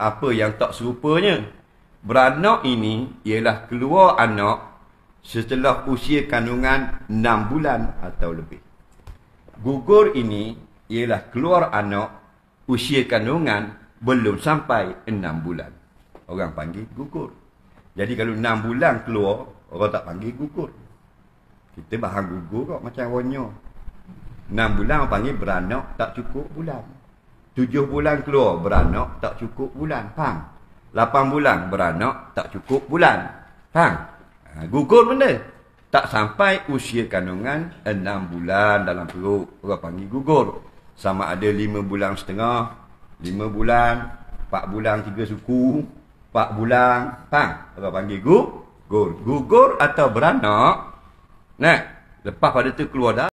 apa yang tak serupanya. Beranak ini ialah keluar anak setelah usia kandungan 6 bulan atau lebih. Gugur ini ialah keluar anak usia kandungan belum sampai 6 bulan. Orang panggil gugur. Jadi kalau 6 bulan keluar, orang tak panggil gugur. Kita bahan gugur kok macam wonyo. 6 bulan orang panggil beranak tak cukup bulan. 7 bulan keluar beranak tak cukup bulan faham 8 bulan beranak tak cukup bulan faham ha, gugur benda tak sampai usia kandungan 6 bulan dalam perut orang panggil gugur sama ada 5 bulan setengah 5 bulan 4 bulan 3 suku 4 bulan faham orang panggil gugur gugur atau beranak nah lepas pada tu keluar dah